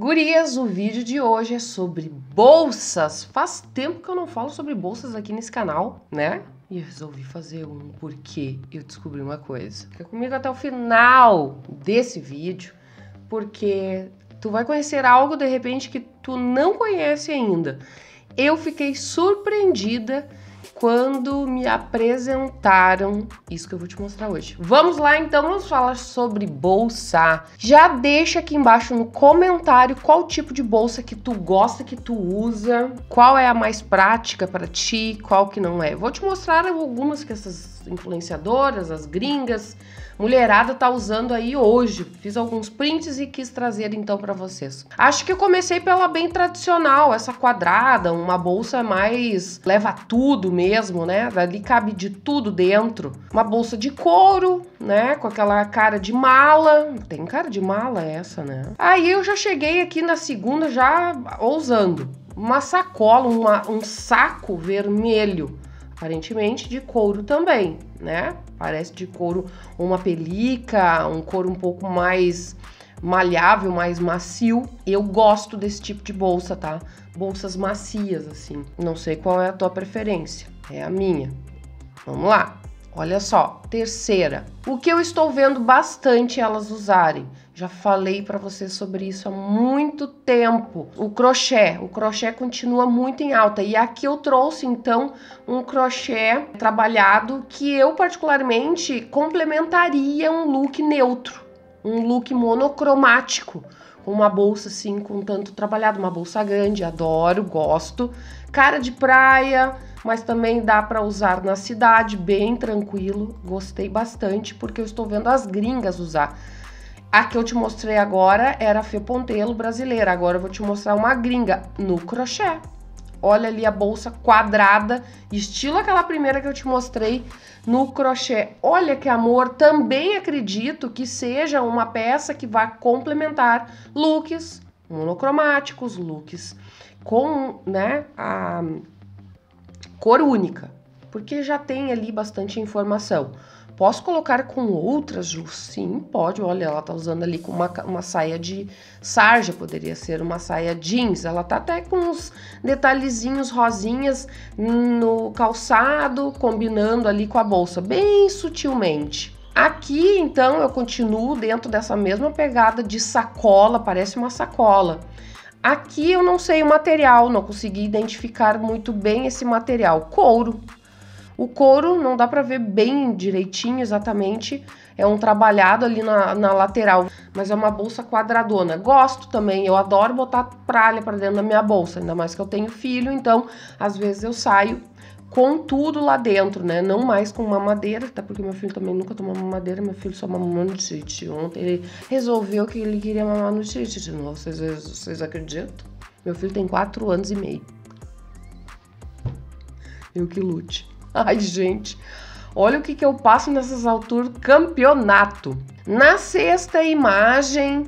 Gurias, o vídeo de hoje é sobre bolsas. Faz tempo que eu não falo sobre bolsas aqui nesse canal, né? E eu resolvi fazer um porque eu descobri uma coisa. Fica comigo até o final desse vídeo, porque tu vai conhecer algo de repente que tu não conhece ainda. Eu fiquei surpreendida quando me apresentaram isso que eu vou te mostrar hoje. Vamos lá então, vamos falar sobre bolsa. Já deixa aqui embaixo no comentário qual tipo de bolsa que tu gosta, que tu usa, qual é a mais prática para ti, qual que não é. Vou te mostrar algumas que essas influenciadoras, as gringas. Mulherada tá usando aí hoje. Fiz alguns prints e quis trazer então para vocês. Acho que eu comecei pela bem tradicional, essa quadrada, uma bolsa mais leva tudo mesmo, né? Ali cabe de tudo dentro. Uma bolsa de couro, né, com aquela cara de mala. Tem cara de mala essa, né? Aí eu já cheguei aqui na segunda já ousando uma sacola, uma, um saco vermelho aparentemente de couro também, né? Parece de couro uma pelica, um couro um pouco mais malhável, mais macio. Eu gosto desse tipo de bolsa, tá? Bolsas macias, assim. Não sei qual é a tua preferência, é a minha. Vamos lá. Olha só, terceira. O que eu estou vendo bastante elas usarem já falei para você sobre isso há muito tempo. O crochê, o crochê continua muito em alta e aqui eu trouxe então um crochê trabalhado que eu particularmente complementaria um look neutro, um look monocromático, uma bolsa assim com tanto trabalhado, uma bolsa grande, adoro, gosto, cara de praia, mas também dá para usar na cidade, bem tranquilo. Gostei bastante porque eu estou vendo as gringas usar a que eu te mostrei agora era a Fê pontelo brasileira. Agora eu vou te mostrar uma gringa no crochê. Olha ali a bolsa quadrada, estilo aquela primeira que eu te mostrei no crochê. Olha que amor, também acredito que seja uma peça que vá complementar looks monocromáticos, looks com, né, a cor única, porque já tem ali bastante informação. Posso colocar com outras, Ju? Sim, pode. Olha, ela tá usando ali com uma, uma saia de sarja, poderia ser uma saia jeans. Ela tá até com uns detalhezinhos rosinhas no calçado, combinando ali com a bolsa, bem sutilmente. Aqui, então, eu continuo dentro dessa mesma pegada de sacola, parece uma sacola. Aqui eu não sei o material, não consegui identificar muito bem esse material. Couro, o couro não dá para ver bem direitinho exatamente, é um trabalhado ali na, na, lateral, mas é uma bolsa quadradona. Gosto também, eu adoro botar pralha para dentro da minha bolsa, ainda mais que eu tenho filho, então às vezes eu saio com tudo lá dentro, né? Não mais com mamadeira, até porque meu filho também nunca tomou mamadeira, meu filho só mamou no tite. Ontem ele resolveu que ele queria mamar no tite de novo, vocês, vocês acreditam? Meu filho tem 4 anos e meio. Eu que lute. Ai, gente. Olha o que, que eu passo nessas alturas. Campeonato. Na sexta imagem,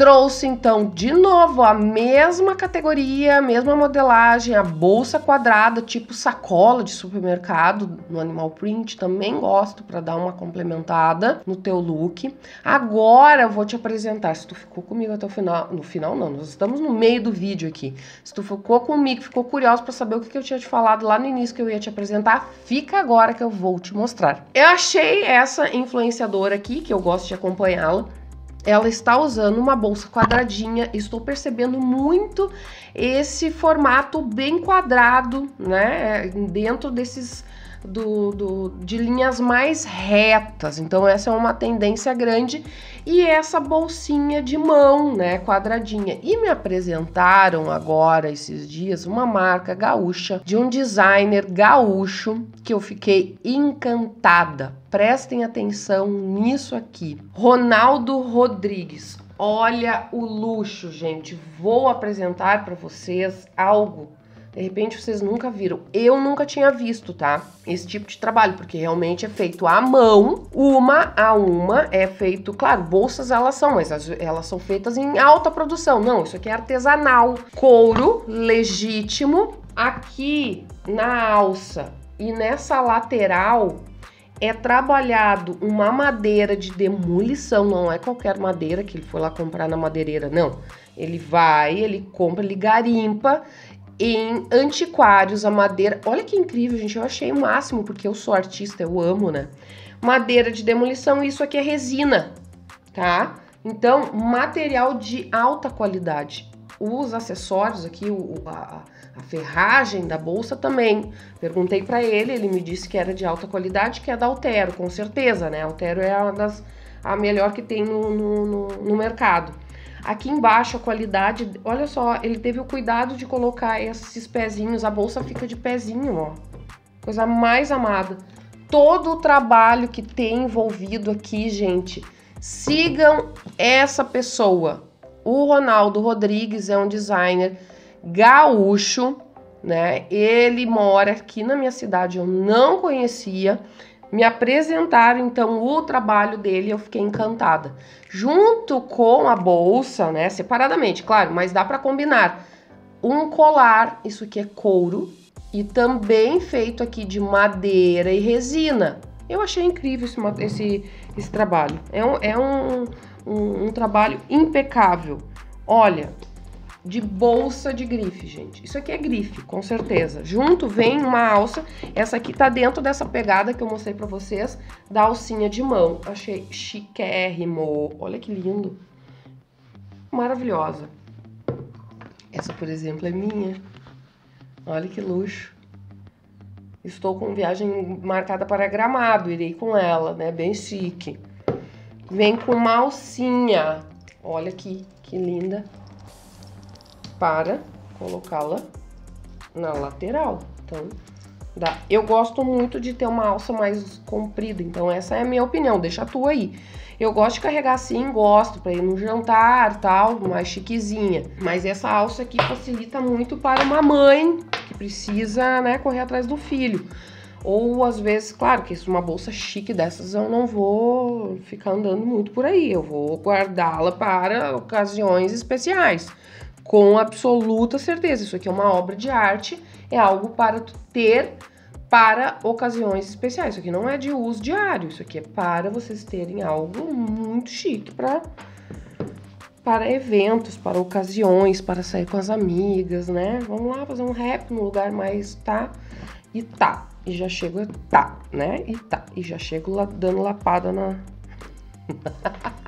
Trouxe então de novo a mesma categoria, a mesma modelagem, a bolsa quadrada, tipo sacola de supermercado, no animal print também gosto para dar uma complementada no teu look. Agora eu vou te apresentar, se tu ficou comigo até o final, no final não, nós estamos no meio do vídeo aqui. Se tu ficou comigo, ficou curioso para saber o que eu tinha te falado lá no início que eu ia te apresentar, fica agora que eu vou te mostrar. Eu achei essa influenciadora aqui, que eu gosto de acompanhá-la, ela está usando uma bolsa quadradinha. Estou percebendo muito esse formato bem quadrado, né? Dentro desses do, do, de linhas mais retas. Então, essa é uma tendência grande. E essa bolsinha de mão, né, quadradinha. E me apresentaram agora, esses dias, uma marca gaúcha, de um designer gaúcho, que eu fiquei encantada. Prestem atenção nisso aqui. Ronaldo Rodrigues. Olha o luxo, gente. Vou apresentar para vocês algo de repente vocês nunca viram. Eu nunca tinha visto, tá? Esse tipo de trabalho, porque realmente é feito à mão, uma a uma, é feito, claro, bolsas elas são, mas elas são feitas em alta produção. Não, isso aqui é artesanal. Couro legítimo aqui na alça e nessa lateral é trabalhado uma madeira de demolição, não é qualquer madeira que ele foi lá comprar na madeireira, não. Ele vai, ele compra, ele garimpa, em antiquários, a madeira. Olha que incrível, gente. Eu achei o máximo, porque eu sou artista, eu amo, né? Madeira de demolição, isso aqui é resina, tá? Então, material de alta qualidade. Os acessórios aqui, o, a, a ferragem da bolsa também. Perguntei para ele, ele me disse que era de alta qualidade, que é da Altero, com certeza, né? Altero é uma das, a melhor que tem no, no, no, no mercado. Aqui embaixo a qualidade, olha só, ele teve o cuidado de colocar esses pezinhos, a bolsa fica de pezinho, ó. Coisa mais amada. Todo o trabalho que tem envolvido aqui, gente. Sigam essa pessoa. O Ronaldo Rodrigues é um designer gaúcho, né? Ele mora aqui na minha cidade, eu não conhecia. Me apresentaram então o trabalho dele e eu fiquei encantada. Junto com a bolsa, né, separadamente, claro, mas dá para combinar. Um colar, isso aqui é couro e também feito aqui de madeira e resina. Eu achei incrível esse, esse, esse trabalho. É um, é um, um, um trabalho impecável. Olha, de bolsa de grife, gente. Isso aqui é grife, com certeza. Junto vem uma alça. Essa aqui tá dentro dessa pegada que eu mostrei pra vocês, da alcinha de mão. Achei chiquérrimo. Olha que lindo. Maravilhosa. Essa, por exemplo, é minha. Olha que luxo. Estou com viagem marcada para Gramado, irei com ela, né? Bem chique. Vem com uma alcinha. Olha aqui, que linda para colocá-la na lateral. Então, dá. Eu gosto muito de ter uma alça mais comprida, então essa é a minha opinião, deixa a tua aí. Eu gosto de carregar assim, gosto, para ir no jantar, tal, mais chiquezinha. Mas essa alça aqui facilita muito para uma mãe que precisa, né, correr atrás do filho. Ou às vezes, claro que uma bolsa chique dessas eu não vou ficar andando muito por aí, eu vou guardá-la para ocasiões especiais com absoluta certeza. Isso aqui é uma obra de arte, é algo para tu ter para ocasiões especiais. Isso aqui não é de uso diário, isso aqui é para vocês terem algo muito chique para para eventos, para ocasiões, para sair com as amigas, né? Vamos lá fazer um rap no lugar mais tá e tá. E já chego tá, né? E tá. E já chego lá, dando lapada na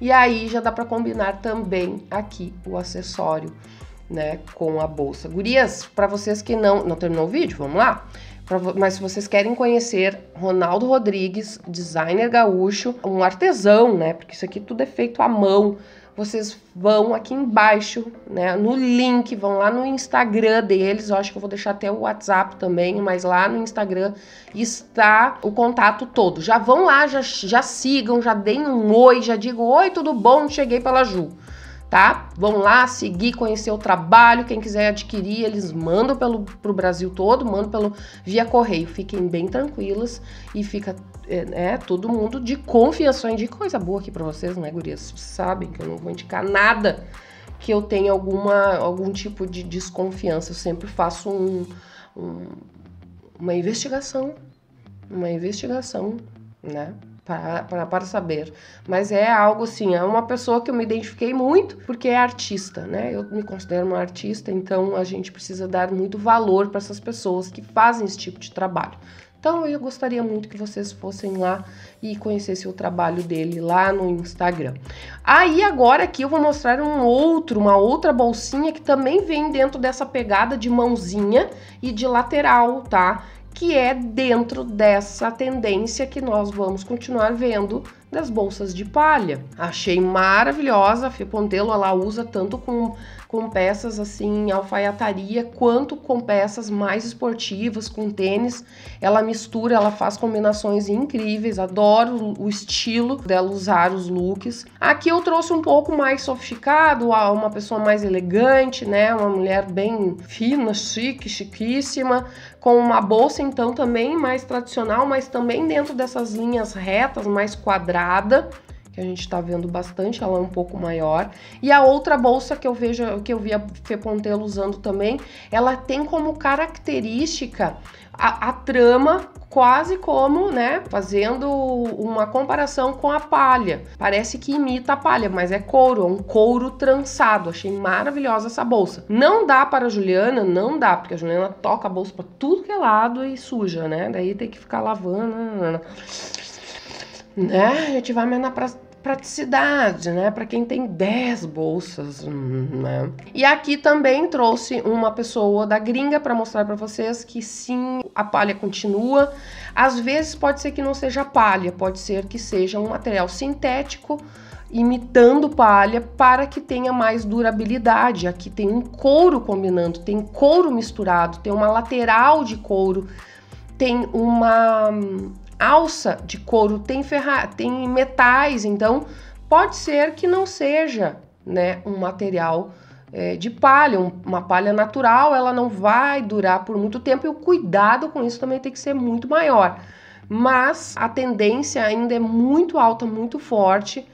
E aí já dá para combinar também aqui o acessório, né, com a bolsa. Gurias, para vocês que não não terminou o vídeo, vamos lá. Pra, mas se vocês querem conhecer Ronaldo Rodrigues, designer gaúcho, um artesão, né? Porque isso aqui tudo é feito à mão, vocês vão aqui embaixo, né, no link, vão lá no Instagram deles, eu acho que eu vou deixar até o WhatsApp também, mas lá no Instagram está o contato todo. Já vão lá, já, já sigam, já deem um oi, já digo oi, tudo bom, cheguei pela Ju. Tá? Vão lá seguir, conhecer o trabalho. Quem quiser adquirir, eles mandam pelo pro Brasil todo, mandam pelo via correio. Fiquem bem tranquilas e fica é né, todo mundo de confiança. Só indico coisa boa aqui para vocês, né, gurias? Vocês sabem que eu não vou indicar nada que eu tenha alguma, algum tipo de desconfiança. Eu sempre faço um, um, uma investigação, uma investigação, né? para saber. Mas é algo assim, é uma pessoa que eu me identifiquei muito porque é artista, né? Eu me considero uma artista, então a gente precisa dar muito valor para essas pessoas que fazem esse tipo de trabalho. Então eu gostaria muito que vocês fossem lá e conhecessem o trabalho dele lá no Instagram. Aí agora aqui eu vou mostrar um outro, uma outra bolsinha que também vem dentro dessa pegada de mãozinha e de lateral, tá? Que é dentro dessa tendência que nós vamos continuar vendo das bolsas de palha. Achei maravilhosa, a Fê Pontelo ela usa tanto com, com peças assim, alfaiataria, quanto com peças mais esportivas, com tênis. Ela mistura, ela faz combinações incríveis, adoro o estilo dela usar os looks. Aqui eu trouxe um pouco mais sofisticado, uma pessoa mais elegante, né? Uma mulher bem fina, chique, chiquíssima, com uma bolsa então também mais tradicional, mas também dentro dessas linhas retas, mais quadradas que a gente está vendo bastante, ela é um pouco maior. E a outra bolsa que eu vejo, que eu vi a Fê Pontelo usando também, ela tem como característica a, a trama quase como, né, fazendo uma comparação com a palha. Parece que imita a palha, mas é couro, é um couro trançado. Achei maravilhosa essa bolsa. Não dá para a Juliana, não dá, porque a Juliana toca a bolsa para tudo que é lado e suja, né? Daí tem que ficar lavando né? A gente vai mais na praticidade, né? Para quem tem 10 bolsas, né? E aqui também trouxe uma pessoa da gringa para mostrar para vocês que sim, a palha continua. Às vezes pode ser que não seja palha, pode ser que seja um material sintético imitando palha para que tenha mais durabilidade. Aqui tem um couro combinando, tem couro misturado, tem uma lateral de couro, tem uma alça de couro tem, ferra tem metais, então pode ser que não seja né, um material é, de palha, um, uma palha natural, ela não vai durar por muito tempo e o cuidado com isso também tem que ser muito maior. Mas a tendência ainda é muito alta, muito forte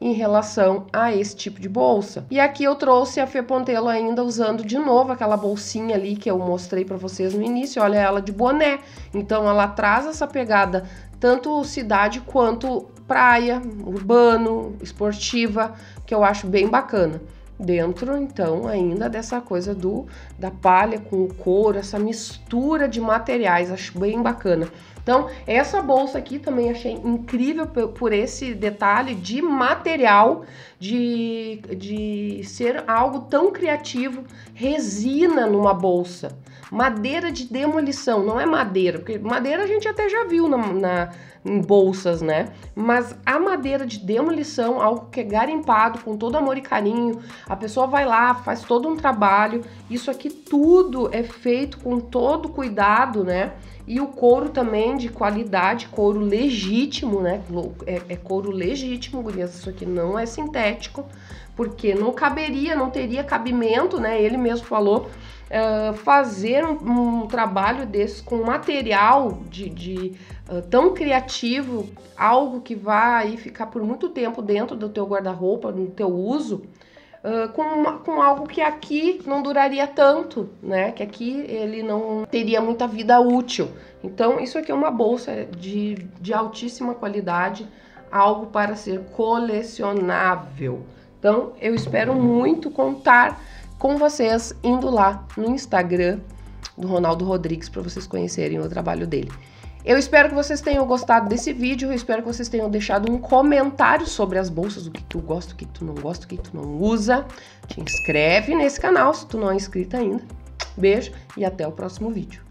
em relação a esse tipo de bolsa. E aqui eu trouxe a Pontelo ainda usando de novo aquela bolsinha ali que eu mostrei para vocês no início, olha ela de boné. Então ela traz essa pegada tanto cidade quanto praia, urbano, esportiva, que eu acho bem bacana dentro então ainda dessa coisa do da palha com o couro, essa mistura de materiais, acho bem bacana. Então, essa bolsa aqui também achei incrível por esse detalhe de material, de, de ser algo tão criativo, resina numa bolsa. Madeira de demolição, não é madeira, porque madeira a gente até já viu na, na, em bolsas, né? Mas a madeira de demolição, algo que é garimpado com todo amor e carinho, a pessoa vai lá, faz todo um trabalho. Isso aqui tudo é feito com todo cuidado, né? E o couro também de qualidade, couro legítimo, né? É, é couro legítimo, gurias, isso aqui não é sintético, porque não caberia, não teria cabimento, né? Ele mesmo falou uh, fazer um, um, trabalho desse com material de, de uh, tão criativo, algo que vai ficar por muito tempo dentro do teu guarda-roupa, no teu uso, Uh, com, uma, com algo que aqui não duraria tanto, né? Que aqui ele não teria muita vida útil. Então, isso aqui é uma bolsa de, de altíssima qualidade, algo para ser colecionável. Então, eu espero muito contar com vocês indo lá no Instagram do Ronaldo Rodrigues para vocês conhecerem o trabalho dele. Eu espero que vocês tenham gostado desse vídeo, eu espero que vocês tenham deixado um comentário sobre as bolsas, o que tu gosta, o que tu não gosta, o que tu não usa. Te inscreve nesse canal se tu não é inscrito ainda. Beijo e até o próximo vídeo.